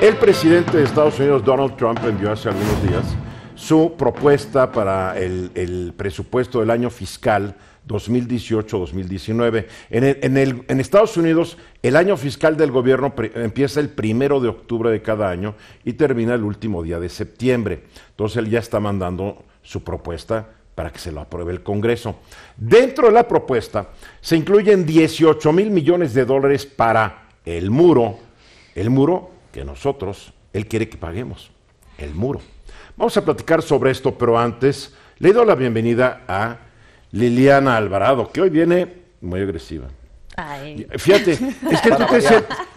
El presidente de Estados Unidos, Donald Trump, envió hace algunos días su propuesta para el, presupuesto del año fiscal 2018-2019. En, Estados Unidos, el año fiscal del gobierno empieza el primero de octubre de cada año y termina el último día de septiembre. Entonces él ya está mandando su propuesta para que se lo apruebe el Congreso. Dentro de la propuesta se incluyen 18 mil millones de dólares para el muro. El muro que nosotros, Él quiere que paguemos, el muro. Vamos a platicar sobre esto, pero antes le doy la bienvenida a Liliana Alvarado, que hoy viene muy agresiva. Fíjate, es que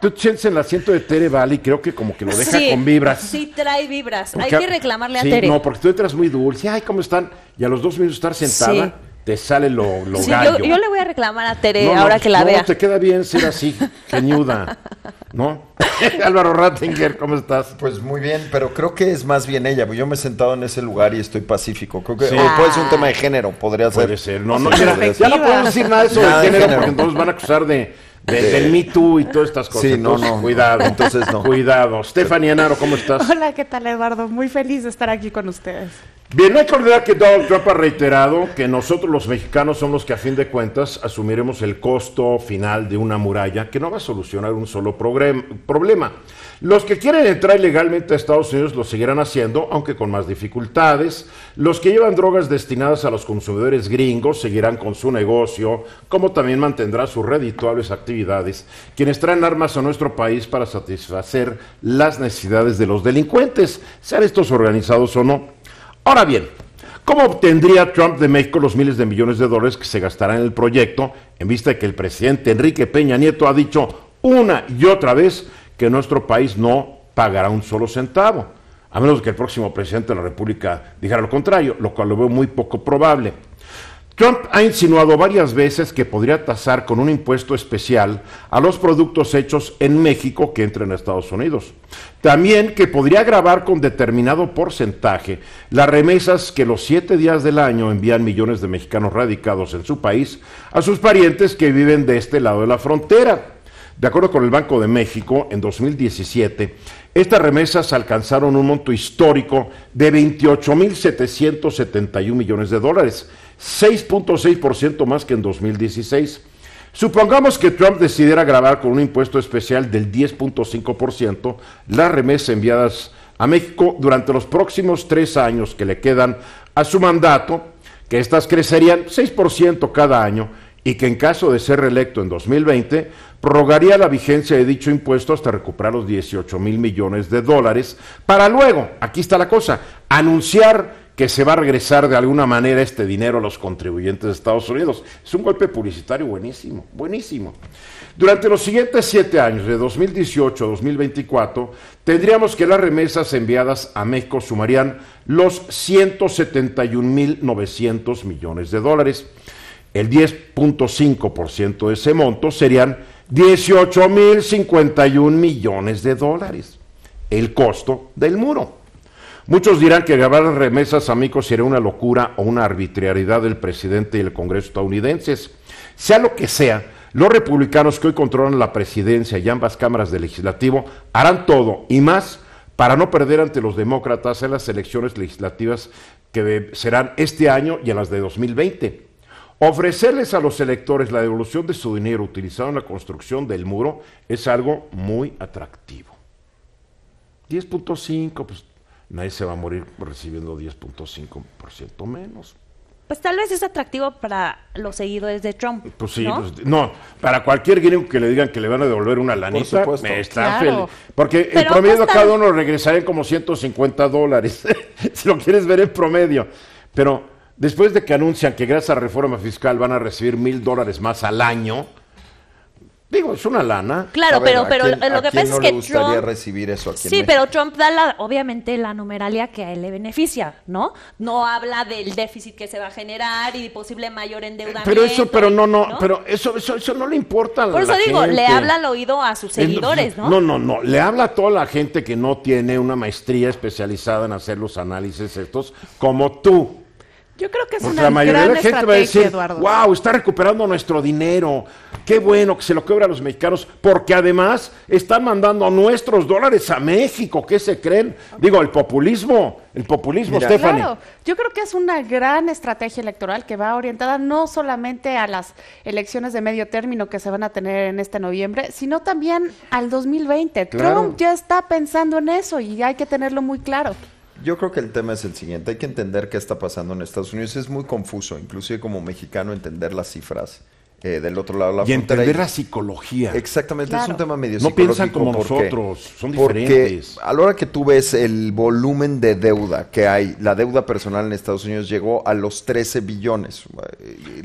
tú te, sientes, en el asiento de Tere Valley creo que como que lo deja con vibras. Sí, trae vibras. Hay que reclamarle a No, porque tú entras muy dulce. Ay, ¿cómo están? Y a los dos minutos estar sentada te sale lo, lo sí, Yo, le voy a reclamar a Tere ahora que la vea. No, te queda bien ser así, geniuda, ¿no? Álvaro Rattinger, ¿cómo estás? Pues muy bien, pero creo que es más bien ella, yo me he sentado en ese lugar y estoy pacífico. Creo que sí. puede ser un tema de ah. género, podría ser. Puede ser, no, no, ya no podemos decir nada de eso de género, porque entonces van a acusar de desde el este, Me Too y todas estas cosas. Sí, no, no. Cuidado. Entonces no. Cuidado. Stephanie Anaro, ¿cómo estás? Hola, ¿qué tal, Eduardo? Muy feliz de estar aquí con ustedes. Bien, no hay que olvidar que Donald Trump ha reiterado que nosotros los mexicanos somos los que a fin de cuentas asumiremos el costo final de una muralla que no va a solucionar un solo problema. Los que quieren entrar ilegalmente a Estados Unidos lo seguirán haciendo, aunque con más dificultades. Los que llevan drogas destinadas a los consumidores gringos seguirán con su negocio, como también mantendrá sus redituables actividades quienes traen armas a nuestro país para satisfacer las necesidades de los delincuentes, sean estos organizados o no. Ahora bien, ¿Cómo obtendría Trump de México los miles de millones de dólares que se gastará en el proyecto en vista de que el presidente Enrique Peña Nieto ha dicho una y otra vez que nuestro país no pagará un solo centavo? A menos que el próximo presidente de la República dijera lo contrario, lo cual lo veo muy poco probable. Trump ha insinuado varias veces que podría tasar con un impuesto especial a los productos hechos en México que entren a Estados Unidos. También que podría grabar con determinado porcentaje las remesas que los siete días del año envían millones de mexicanos radicados en su país a sus parientes que viven de este lado de la frontera. De acuerdo con el Banco de México, en 2017, estas remesas alcanzaron un monto histórico de 28.771 millones de dólares 6.6% más que en 2016. Supongamos que Trump decidiera grabar con un impuesto especial del 10.5% las remesas enviadas a México durante los próximos tres años que le quedan a su mandato, que estas crecerían 6% cada año y que en caso de ser reelecto en 2020, prorrogaría la vigencia de dicho impuesto hasta recuperar los 18 mil millones de dólares, para luego, aquí está la cosa, anunciar que se va a regresar de alguna manera este dinero a los contribuyentes de Estados Unidos. Es un golpe publicitario buenísimo, buenísimo. Durante los siguientes siete años, de 2018 a 2024, tendríamos que las remesas enviadas a México sumarían los 171.900 millones de dólares. El 10.5% de ese monto serían 18.051 millones de dólares. El costo del muro. Muchos dirán que grabar remesas a Mico sería una locura o una arbitrariedad del presidente y el Congreso estadounidenses. Sea lo que sea, los republicanos que hoy controlan la presidencia y ambas cámaras de legislativo harán todo y más para no perder ante los demócratas en las elecciones legislativas que serán este año y en las de 2020. Ofrecerles a los electores la devolución de su dinero utilizado en la construcción del muro es algo muy atractivo. 10.5, nadie se va a morir recibiendo 10.5% menos. Pues tal vez es atractivo para los seguidores de Trump. Eh, pues sí, pues, no, para cualquier gringo que le digan que le van a devolver una lanita, pues me está feliz. Porque el en promedio cada uno regresaría como 150 dólares, si lo quieres ver en promedio. Pero después de que anuncian que gracias a reforma fiscal van a recibir mil dólares más al año, Digo, es una lana. Claro, pero, pero lo que pasa es que le gustaría recibir eso Sí, pero Trump da, la, obviamente, la numeralia que a él le beneficia, ¿no? No habla del déficit que se va a generar y posible mayor endeudamiento. Pero eso, pero no, no, pero eso, eso, eso no le importa. Por eso digo, le habla al oído a sus seguidores, ¿no? No, no, no. Le habla a toda la gente que no tiene una maestría especializada en hacer los análisis estos, como tú. Yo creo que es una la mayoría gran de la gente va a decir, wow, está recuperando nuestro dinero. Qué bueno que se lo quebra a los mexicanos, porque además están mandando nuestros dólares a México. ¿Qué se creen? Digo, el populismo, el populismo, Stephanie. yo creo que es una gran estrategia electoral que va orientada no solamente a las elecciones de medio término que se van a tener en este noviembre, sino también al 2020. Trump ya está pensando en eso y hay que tenerlo muy claro. Yo creo que el tema es el siguiente, hay que entender qué está pasando en Estados Unidos. Es muy confuso, inclusive como mexicano, entender las cifras. Eh, del otro lado de la y entender la psicología. Exactamente, es un tema medio No piensan como nosotros, son diferentes. Porque a la hora que tú ves el volumen de deuda que hay, la deuda personal en Estados Unidos llegó a los 13 billones.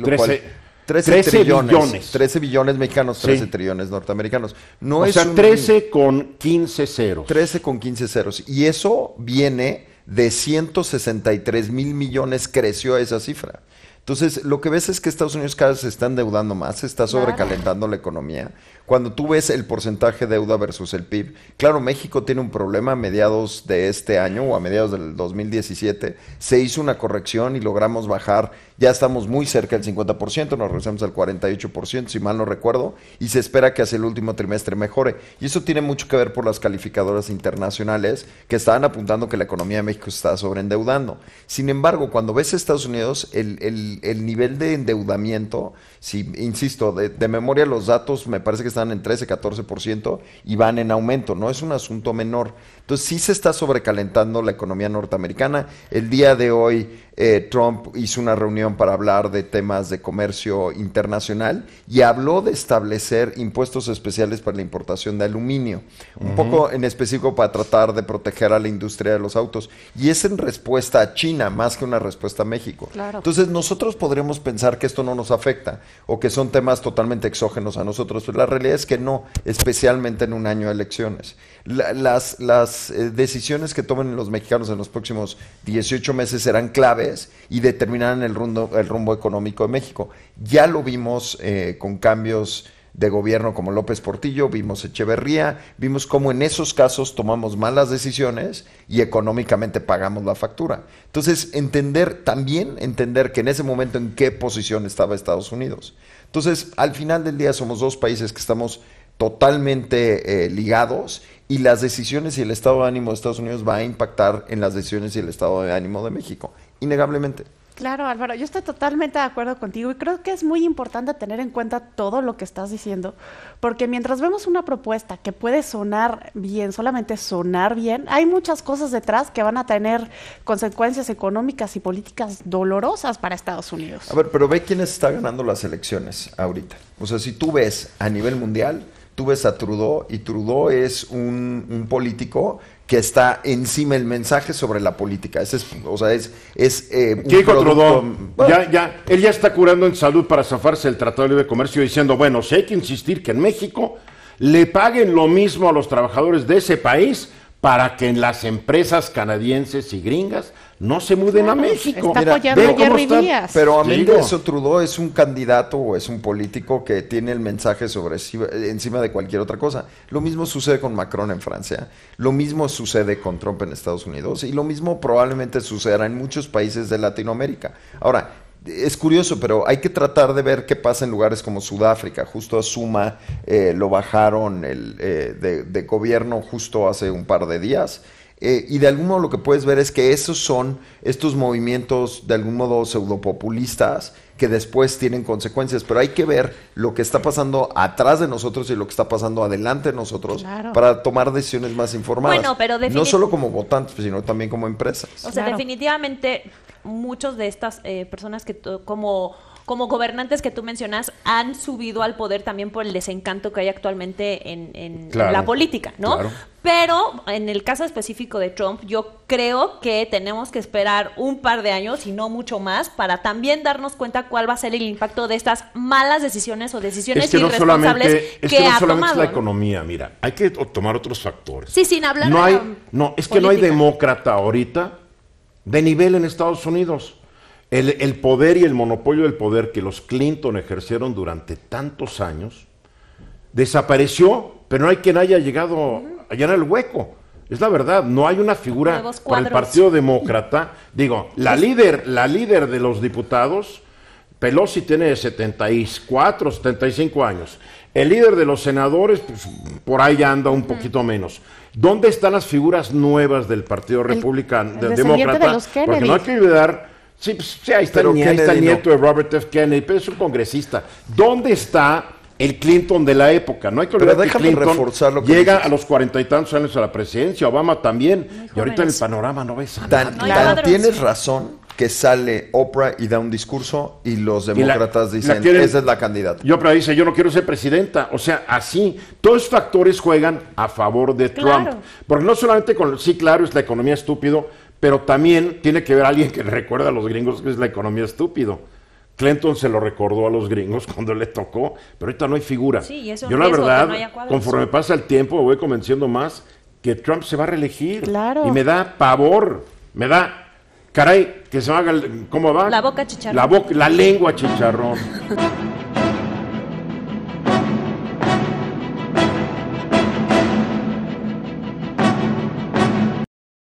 13, eh, 13, 13 billones. 13 billones mexicanos, 13 trillones norteamericanos. No o sea, 13 con 15 ceros. 13 con 15 ceros. Y eso viene de 163 mil millones, creció esa cifra. Entonces, lo que ves es que Estados Unidos cada vez se está endeudando más, se está sobrecalentando la economía. Cuando tú ves el porcentaje de deuda versus el PIB, claro, México tiene un problema a mediados de este año o a mediados del 2017. Se hizo una corrección y logramos bajar, ya estamos muy cerca del 50%, nos regresamos al 48%, si mal no recuerdo, y se espera que hacia el último trimestre mejore. Y eso tiene mucho que ver por las calificadoras internacionales que estaban apuntando que la economía de México está sobreendeudando. Sin embargo, cuando ves Estados Unidos, el el, nivel de endeudamiento, si, insisto, de, memoria los datos me parece que están en 13, 14% y van en aumento, no es un asunto menor. Entonces sí se está sobrecalentando la economía norteamericana. El día de hoy eh, Trump hizo una reunión para hablar de temas de comercio internacional y habló de establecer impuestos especiales para la importación de aluminio, un poco en específico para tratar de proteger a la industria de los autos. Y es en respuesta a China más que una respuesta a México. Entonces nosotros podremos pensar que esto no nos afecta o que son temas totalmente exógenos a nosotros, pero la realidad es que no, especialmente en un año de elecciones. las las eh, decisiones que tomen los mexicanos en los próximos 18 meses serán clave y determinarán el rumbo, el rumbo económico de México. Ya lo vimos eh, con cambios de gobierno como López Portillo, vimos Echeverría, vimos cómo en esos casos tomamos malas decisiones y económicamente pagamos la factura. Entonces, entender también, entender que en ese momento en qué posición estaba Estados Unidos. Entonces, al final del día somos dos países que estamos totalmente eh, ligados y las decisiones y el estado de ánimo de Estados Unidos va a impactar en las decisiones y el estado de ánimo de México innegablemente. Claro, Álvaro, yo estoy totalmente de acuerdo contigo y creo que es muy importante tener en cuenta todo lo que estás diciendo, porque mientras vemos una propuesta que puede sonar bien, solamente sonar bien, hay muchas cosas detrás que van a tener consecuencias económicas y políticas dolorosas para Estados Unidos. A ver, pero ve quién está ganando las elecciones ahorita. O sea, si tú ves a nivel mundial, tú ves a Trudeau y Trudeau es un, político que está encima el mensaje sobre la política. Ese es, o sea, es, es eh, ¿Qué dijo Trudeau? Ya, ya, él ya está curando en salud para zafarse el Tratado de Libre Comercio diciendo, bueno, si hay que insistir que en México le paguen lo mismo a los trabajadores de ese país para que las empresas canadienses y gringas no se muden a México. Pero a mí eso Trudeau es un candidato o es un político que tiene el mensaje sobre encima de cualquier otra cosa. Lo mismo sucede con Macron en Francia, lo mismo sucede con Trump en Estados Unidos y lo mismo probablemente sucederá en muchos países de Latinoamérica. Ahora, es curioso, pero hay que tratar de ver qué pasa en lugares como Sudáfrica. Justo a Suma eh, lo bajaron el, eh, de, gobierno justo hace un par de días. Eh, y de algún modo lo que puedes ver es que esos son estos movimientos de algún modo pseudopopulistas que después tienen consecuencias, pero hay que ver lo que está pasando atrás de nosotros y lo que está pasando adelante de nosotros para tomar decisiones más informadas. pero no solo como votantes, sino también como empresas. O sea, definitivamente muchos de estas eh, personas que como como gobernantes que tú mencionas han subido al poder también por el desencanto que hay actualmente en, la política, ¿no? Pero en el caso específico de Trump, yo creo que tenemos que esperar un par de años y no mucho más para también darnos cuenta cuál va a ser el impacto de estas malas decisiones o decisiones que irresponsables que, no solamente Es la economía, mira, hay que tomar otros factores. Sí, sin hablar no de No, es que no hay demócrata ahorita de nivel en Estados Unidos. El, poder y el monopolio del poder que los Clinton ejercieron durante tantos años desapareció, pero no hay quien haya llegado a llenar el hueco. Es la verdad, no hay una figura para el Partido Demócrata. Digo, la líder, la líder de los diputados, Pelosi tiene 74, 75 años. El líder de los senadores, pues, por ahí ya anda un poquito menos. ¿Dónde están las figuras nuevas del Partido Republicano, del Demócrata? Porque no hay que olvidar, sí, pues, ahí está, el, nieto de Robert F. Kennedy, pero es un congresista. ¿Dónde está el Clinton de la época. No hay que olvidar que llega a los cuarenta y tantos años a la presidencia, Obama también, y ahorita en el panorama no ves a nada. tienes razón que sale Oprah y da un discurso y los demócratas dicen, esa es la candidata. Y Oprah dice, yo no quiero ser presidenta. O sea, así, todos factores juegan a favor de Trump. Porque no solamente con, sí, claro, es la economía estúpido, pero también tiene que ver alguien que recuerda a los gringos que es la economía estúpido. Clinton se lo recordó a los gringos cuando le tocó, pero ahorita no hay figura. Sí, es yo la verdad, conforme pasa el tiempo, voy convenciendo más que Trump se va a reelegir. Claro. Y me da pavor, me da Caray, que se haga, ¿cómo va? La boca chicharrón. La, boca, la lengua chicharrón.